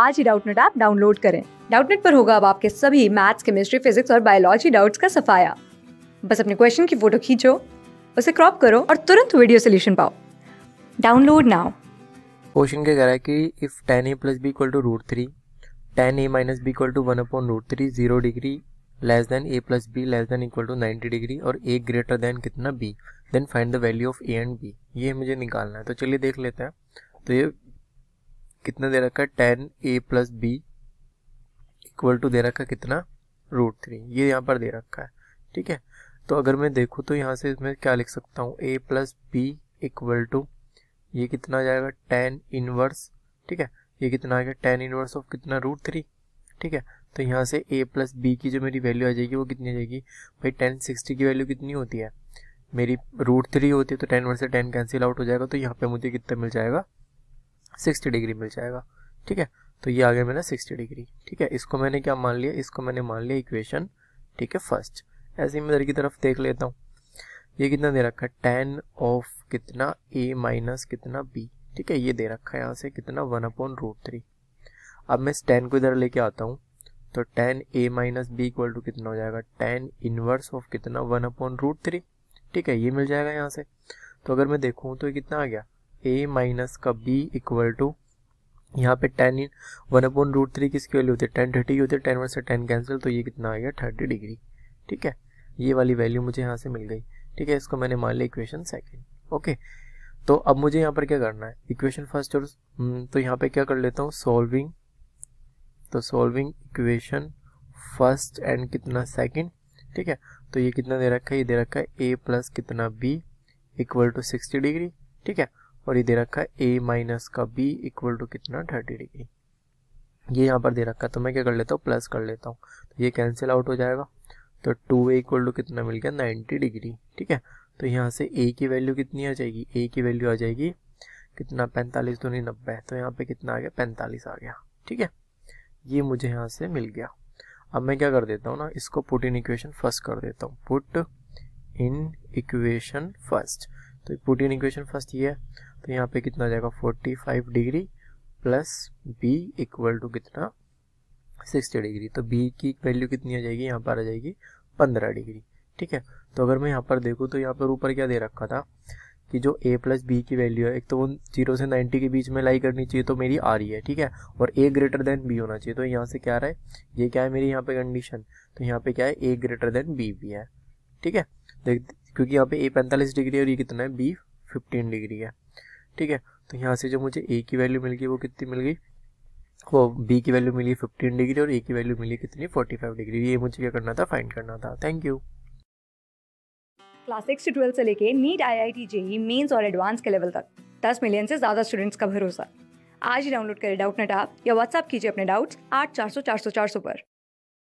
आज ही Doubtnut app download करें डाउटनेट पर होगा अब आपके सभी मैथ्स केमिस्ट्री फिजिक्स और बायोलॉजी डाउट्स का सफाया बस अपने क्वेश्चन की फोटो खींचो उसे क्रॉप करो और तुरंत वीडियो सोल्यूशन पाओ डाउनलोड नाउ क्वेश्चन क्या कह रहा है कि if tan A plus B equal to root three tan A minus B equal to one upon root three zero degree less than A plus B less than equal to ninety degree और A greater than कितना B then find the value of A and B ये मुझे निकालना है तो चलिए देख लेते हैं तो ये कितना दे रखा है tan A plus B equal to दे रखा है कितना रूट थ्री ये यहाँ पर दे रखा है ठीक है तो अगर मैं देखूँ तो यहाँ से मैं क्या लिख सकता हूँ A plus B equal to ये कितना जाएगा टेन इनवर्स ठीक है ये कितना आ गया टेन इनवर्स ऑफ कितना रूट थ्री ठीक है तो यहाँ से ए प्लस बी की जो मेरी वैल्यू आ जाएगी वो कितनी आ जाएगी भाई टेन सिक्सटी की वैल्यू कितनी होती है मेरी रूट थ्री होती है तो टेन वर्स से टेन कैंसिल आउट हो जाएगा तो यहाँ पे मुझे कितना मिल जाएगा सिक्सटी डिग्री मिल जाएगा ठीक है तो ये आ गया मेरा सिक्सटी डिग्री ठीक है इसको मैंने क्या मान लिया इसको मैंने मान लिया इक्वेशन ठीक है फर्स्ट ऐसे ही मैं इधर की तरफ देख लेता हूँ ये कितना दे रखा है टेन ऑफ कितना ए माइनस कितना बी ठीक है ये दे रखा है यहाँ से कितना वन अपॉन रूट थ्री अब मैं इस टेन को इधर लेके आता हूँ तो tan A minus B equal to कितना हो जाएगा टेन इनवर्स ऑफ कितना वन अपॉन रूट थ्री ठीक है ये मिल जाएगा यहाँ से तो अगर मैं देखूँ तो ये कितना आ गया ए माइनस का बी इक्वल टू यहाँ पे tan in one upon root three किसकी वैल्यू होती है टेन थर्टी होती है टेन वन से टेन कैंसिल तो ये कितना आ गया थर्टी डिग्री ठीक है ये वाली वैल्यू मुझे यहाँ से मिल गई ठीक है इसको मैंने मान लिया इक्वेशन सेकेंड ओके तो अब मुझे यहाँ पर क्या करना है इक्वेशन फर्स्ट और हम्म, तो यहाँ पे क्या कर लेता हूँ सॉल्विंग तो सॉल्विंग इक्वेशन फर्स्ट एंड कितना सेकंड ठीक है तो ये कितना दे रखा है ये दे रखा है ए प्लस कितना B equal to sixty degree ठीक है और ये दे रखा है ए माइनस का बी इक्वल टू कितना थर्टी डिग्री ये यहाँ पर दे रखा है तो मैं क्या कर लेता हूँ प्लस कर लेता हूँ तो ये कैंसिल आउट हो जाएगा तो टू ए इक्वल टू कितना मिल गया नाइन्टी डिग्री ठीक है तो यहाँ से ए की वैल्यू कितनी आ जाएगी ए की वैल्यू आ जाएगी कितना पैंतालीस दूनी नब्बे तो यहाँ पे कितना आ गया पैंतालीस आ गया ठीक है ये मुझे यहाँ से मिल गया अब मैं क्या कर देता हूँ ना इसको पुट इन इक्वेशन फर्स्ट कर देता हूँ पुट इन इक्वेशन फर्स्ट तो एक प्रोटीन इक्वेशन फर्स्ट ये है तो यहाँ पे कितना आ जाएगा 45 degree plus B equal to कितना 60 डिग्री तो बी की वैल्यू कितनी आ जाएगी यहाँ पर आ जाएगी 15 डिग्री ठीक है तो अगर मैं यहाँ पर देखूँ तो यहाँ पर ऊपर क्या दे रखा था कि जो ए प्लस बी की वैल्यू है एक तो वो जीरो से नाइन्टी के बीच में लाई करनी चाहिए तो मेरी आ रही है ठीक है और ए ग्रेटर देन बी होना चाहिए तो यहाँ से क्या रहा है ये क्या है मेरी यहाँ पे कंडीशन तो यहाँ पे क्या है ए ग्रेटर देन बी भी है ठीक है देख क्योंकि यहाँ पे ए पैंतालीस डिग्री और ये कितना है बी फिफ्टीन डिग्री है ठीक है तो यहाँ से जो मुझे ए की वैल्यू मिल गई वो कितनी मिल गई वो बी की वैल्यू मिली फिफ्टीन डिग्री और ए की वैल्यू मिली कितनी फोर्टी फाइव डिग्री ये मुझे क्या करना था फाइंड करना था थैंक यू क्लास सिक्स से ट्वेल्थ से लेके NEET I I T JEE mains और एडवांस के लेवल तक दस मिलियन से ज़्यादा स्टूडेंट्स का भरोसा आज ही डाउनलोड करें डाउट नेट आप या व्हाट्सअप कीजिए अपने डाउट्स आठ चार सौ चार सौ चार सौ पर